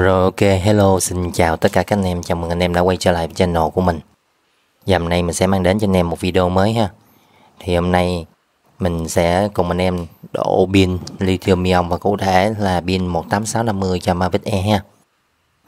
Rồi ok, hello, xin chào tất cả các anh em, chào mừng anh em đã quay trở lại channel của mình Và hôm nay mình sẽ mang đến cho anh em một video mới ha Thì hôm nay mình sẽ cùng anh em đổ pin lithium ion và cụ thể là pin 18650 cho Mavic E ha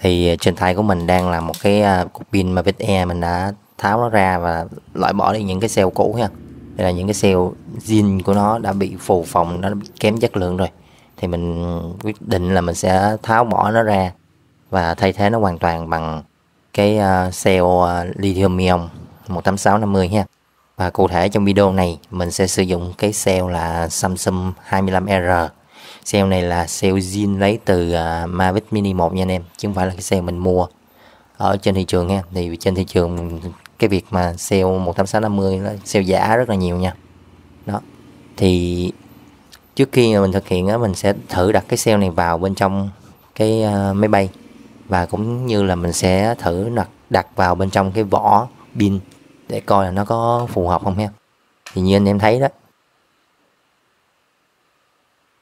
Thì à, trên tay của mình đang là một cái à, cục pin Mavic E mình đã tháo nó ra và loại bỏ đi những cái cell cũ ha Đây là những cái cell zin của nó đã bị phù phòng, nó kém chất lượng rồi thì mình quyết định là mình sẽ tháo bỏ nó ra và thay thế nó hoàn toàn bằng cái uh, cell uh, lithium ion 18650 ha và cụ thể trong video này mình sẽ sử dụng cái cell là Samsung 25R cell này là cell zin lấy từ ờ, Mavic Mini 1 nha anh em chứ không phải là cái cell mình mua ở trên thị trường nha thì trên thị trường cái việc mà sale 18650 nó sale giả rất là nhiều nha đó thì trước khi mình thực hiện á mình sẽ thử đặt cái sale này vào bên trong cái ờ, máy bay và cũng như là mình sẽ thử đặt đặt vào bên trong cái vỏ pin để coi là nó có phù hợp không ha thì như anh em thấy đó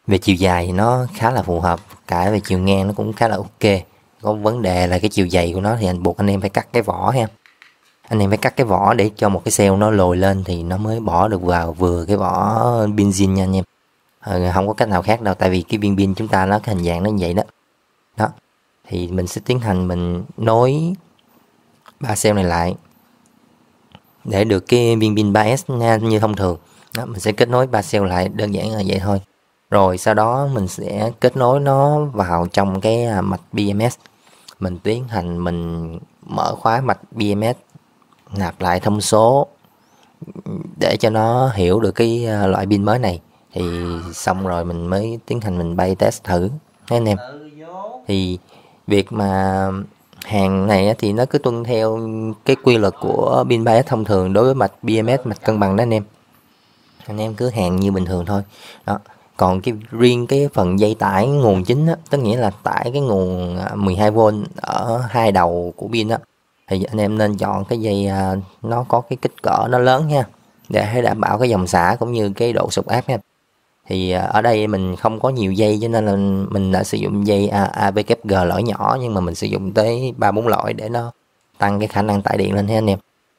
về chiều dài thì nó khá là phù hợp cả về chiều ngang nó cũng khá là ok có vấn đề là cái chiều dày của nó thì anh buộc anh em phải cắt cái vỏ ha anh em phải cắt cái vỏ để cho một cái xeo nó lồi lên thì nó mới bỏ được vào vừa cái vỏ pin zin nha anh em ờ, không có cách nào khác đâu tại vì cái viên pin chúng ta nó cái hình dạng nó như vậy đó đó thì mình sẽ tiến hành mình nối ba cell này lại để được cái viên pin 3S như thông thường đó, mình sẽ kết nối ba cell lại đơn giản là vậy thôi rồi sau đó mình sẽ kết nối nó vào trong cái à, mạch BMS mình tiến hành mình mở khóa mạch BMS nạp lại thông số để cho nó hiểu được cái à, loại pin mới này thì xong rồi mình mới tiến hành mình bay test thử anh em thì việc mà hàng này thì nó cứ tuân theo cái quy luật của pin bias thông thường đối với mạch BMS mạch cân bằng đó anh em anh em cứ hàng như bình thường thôi đó còn cái riêng cái phần dây tải nguồn chính á, tức nghĩa là tải cái nguồn 12V à, ở hai đầu của pin á thì anh em nên chọn cái dây à, nó có cái kích cỡ nó lớn nha để đảm bảo cái dòng xả cũng như cái độ sụp áp nha thì à, ở đây mình không có nhiều dây cho nên là mình đã sử dụng dây AVKG lõi nhỏ nhưng mà mình sử dụng tới ba bốn lõi để nó tăng cái khả năng tải điện lên ha anh em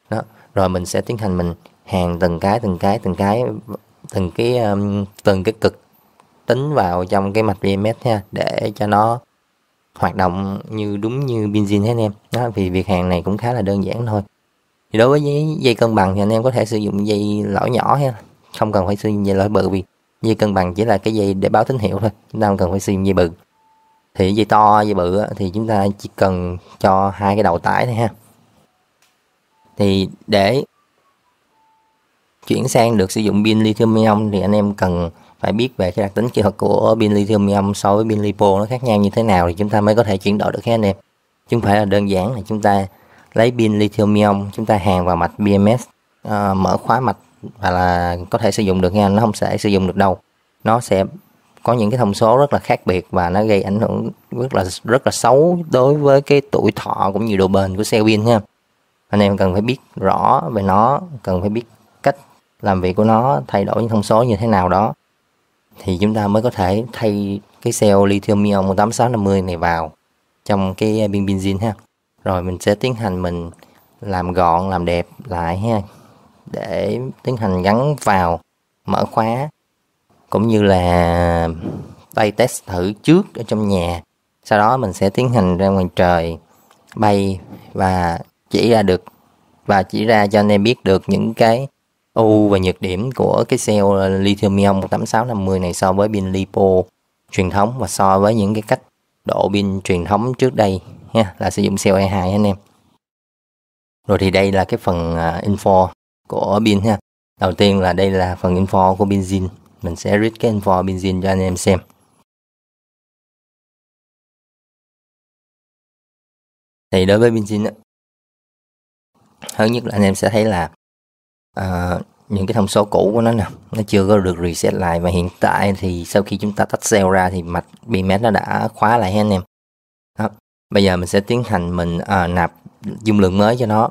đó rồi mình sẽ tiến hành mình hàng từng cái từng cái từng cái từng cái từng cái cực tính vào trong cái mạch BMS nha để cho nó hoạt động như đúng như benzin hết anh em đó vì việc hàng này cũng khá là đơn giản thôi thì đối với dây cân bằng thì anh em có thể sử dụng dây lõi nhỏ ha không cần phải sử dụng dây lõi bự vì dây cân bằng chỉ là cái dây để báo tín hiệu thôi chúng ta không cần phải sim dây bự thì dây to dây bự thì chúng ta chỉ cần cho hai cái đầu tải thôi ha thì để chuyển sang được sử dụng pin lithium ion thì anh em cần phải biết về cái đặc tính kỹ thuật của pin lithium ion so với pin lipo nó khác nhau như thế nào thì chúng ta mới có thể chuyển đổi được các anh em chứ không phải là đơn giản là chúng ta lấy pin lithium ion chúng ta hàn vào mạch BMS uh, ờ, mở khóa mạch và là có thể sử dụng được nha nó không sẽ sử dụng được đâu nó sẽ có những cái thông số rất là khác biệt và nó gây ảnh hưởng rất là rất là xấu đối với cái tuổi thọ cũng như độ bền của xe pin nha anh em cần phải biết rõ về nó cần phải biết cách làm việc của nó thay đổi những thông số như thế nào đó thì chúng ta mới có thể thay cái xe lithium ion 18650 này vào trong cái pin benzin ha rồi mình sẽ tiến hành mình làm gọn làm đẹp lại ha để tiến hành gắn vào mở khóa cũng như là tay test thử trước ở trong nhà sau đó mình sẽ tiến hành ra ngoài trời bay và chỉ ra được và chỉ ra cho anh em biết được những cái ưu và nhược điểm của cái cell lithium ion 18650 này so với pin lipo truyền thống và so với những cái cách độ pin truyền thống trước đây ha là sử dụng cell E2 anh em. Rồi thì đây là cái phần à, info của pin ha đầu tiên là đây là phần info của benzene mình sẽ read cái info benzene cho anh em xem thì đối với benzene thứ nhất là anh em sẽ thấy là uh, những cái thông số cũ của nó nè nó chưa có được reset lại và hiện tại thì sau khi chúng ta tách cell ra thì mạch BMS nó đã khóa lại anh em đó. bây giờ mình sẽ tiến hành mình uh, nạp dung lượng mới cho nó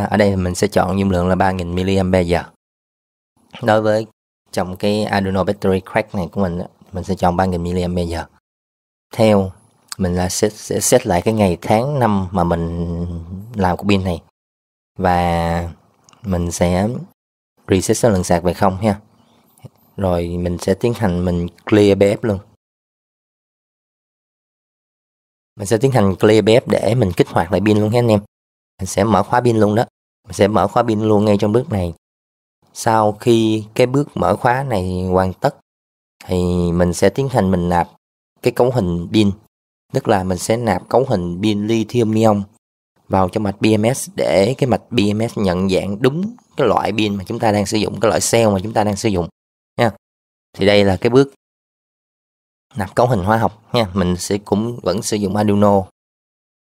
ở đây mình sẽ chọn dung lượng là 3000 mAh đối với trong cái Arduino Battery Crack này của mình mình sẽ chọn 3000 mAh theo mình là sẽ, sẽ set lại cái ngày tháng năm mà mình làm của pin này và mình sẽ reset số lần sạc về không ha rồi mình sẽ tiến hành mình clear bếp luôn mình sẽ tiến hành clear bếp để mình kích hoạt lại pin luôn ha anh em mình sẽ mở khóa pin luôn đó mình sẽ mở khóa pin luôn ngay trong bước này sau khi cái bước mở khóa này hoàn tất thì mình sẽ tiến hành mình nạp cái cấu hình pin tức là mình sẽ nạp cấu hình pin lithium ion vào cho mạch BMS để cái mạch BMS nhận dạng đúng cái loại pin mà chúng ta đang sử dụng cái loại cell mà chúng ta đang sử dụng nha thì đây là cái bước nạp cấu hình hóa học nha mình sẽ cũng vẫn sử dụng Arduino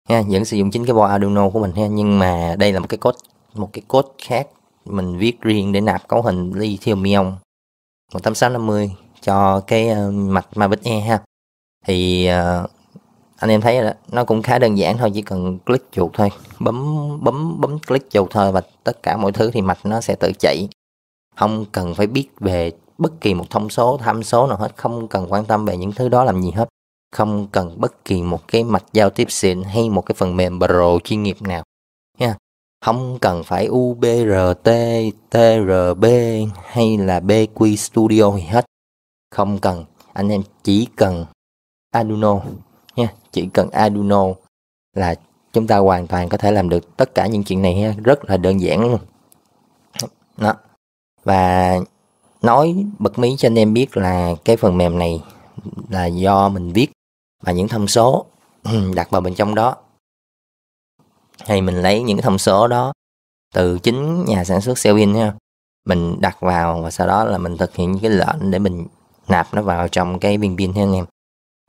ha vẫn sử dụng chính cái bo Arduino của mình ha nhưng mà đây là một cái code một cái code khác mình viết riêng để nạp cấu hình lithium ion 18650 cho cái uh, mạch Mavic E ha thì uh, anh em thấy đó nó cũng khá đơn giản thôi chỉ cần click chuột thôi bấm bấm bấm click chuột thôi và tất cả mọi thứ thì mạch nó sẽ tự chạy không cần phải biết về bất kỳ một thông số tham số nào hết không cần quan tâm về những thứ đó làm gì hết không cần bất kỳ một cái mạch giao tiếp xịn hay một cái phần mềm pro chuyên nghiệp nào nha không cần phải UBRT, TRB hay là BQ Studio gì hết không cần anh em chỉ cần Arduino nha chỉ cần Arduino là chúng ta hoàn toàn có thể làm được tất cả những chuyện này ha. rất là đơn giản luôn đó và nói bật mí cho anh em biết là cái phần mềm này là do mình viết và những thông số ừ, đặt vào bên trong đó thì mình lấy những thông số đó từ chính nhà sản xuất xe pin ha mình đặt vào và sau đó là mình thực hiện những cái lệnh để mình nạp nó vào trong cái viên pin ha anh em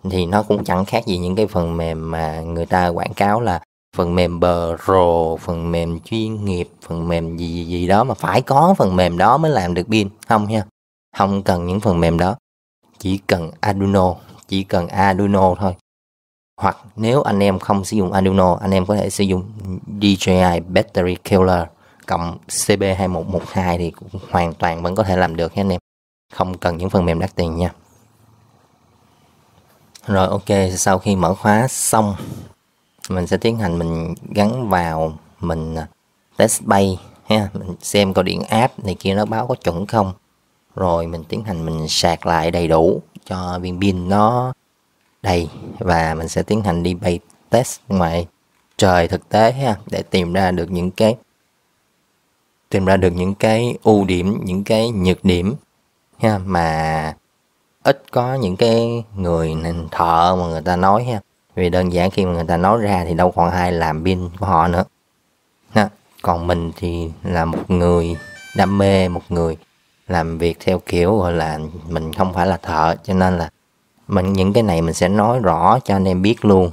thì nó cũng chẳng khác gì những cái phần mềm mà người ta quảng cáo là phần mềm pro phần mềm chuyên nghiệp phần mềm gì gì, đó mà phải có phần mềm đó mới làm được pin không ha, không cần những phần mềm đó chỉ cần Arduino chỉ cần Arduino thôi hoặc nếu anh em không sử dụng Arduino anh em có thể sử dụng DJI Battery Killer cộng cb 2112 thì cũng hoàn toàn vẫn có thể làm được nha anh em không cần những phần mềm đắt tiền nha rồi ok sau khi mở khóa xong mình sẽ tiến hành mình gắn vào mình à, test bay ha mình xem coi điện áp này kia nó báo có chuẩn không rồi mình tiến hành mình sạc lại đầy đủ cho viên pin nó đầy và mình sẽ tiến hành đi bay test ngoài trời thực tế ha để tìm ra được những cái tìm ra được những cái ưu điểm những cái nhược điểm ha mà ít có những cái người thợ mà người ta nói ha vì đơn giản khi mà người ta nói ra thì đâu còn ai làm pin của họ nữa ha còn mình thì là một người đam mê một người làm việc theo kiểu gọi là mình không phải là thợ cho nên là mình những cái này mình sẽ nói rõ cho anh em biết luôn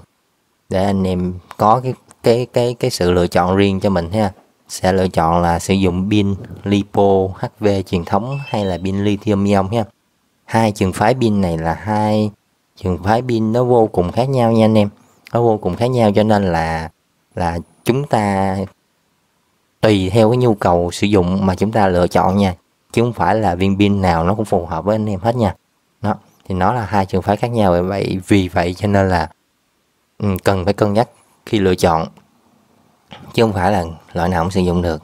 để anh em có cái cái cái cái sự lựa chọn riêng cho mình ha sẽ lựa chọn là sử dụng pin lipo HV truyền thống hay là pin lithium ion ha hai trường phái pin này là hai trường phái pin nó vô cùng khác nhau nha anh em nó vô cùng khác nhau cho nên là là chúng ta tùy theo cái nhu cầu sử dụng mà chúng ta lựa chọn nha chứ không phải là viên pin nào nó cũng phù hợp với anh em hết nha đó thì nó là hai trường phái khác nhau vậy vì vậy cho nên là ừ, cần phải cân nhắc khi lựa chọn chứ không phải là loại nào cũng sử dụng được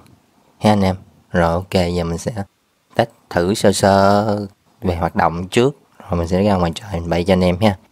ha anh em rồi ok giờ mình sẽ test thử sơ sơ về hoạt động trước rồi mình sẽ ra ngoài trời mình bày cho anh em ha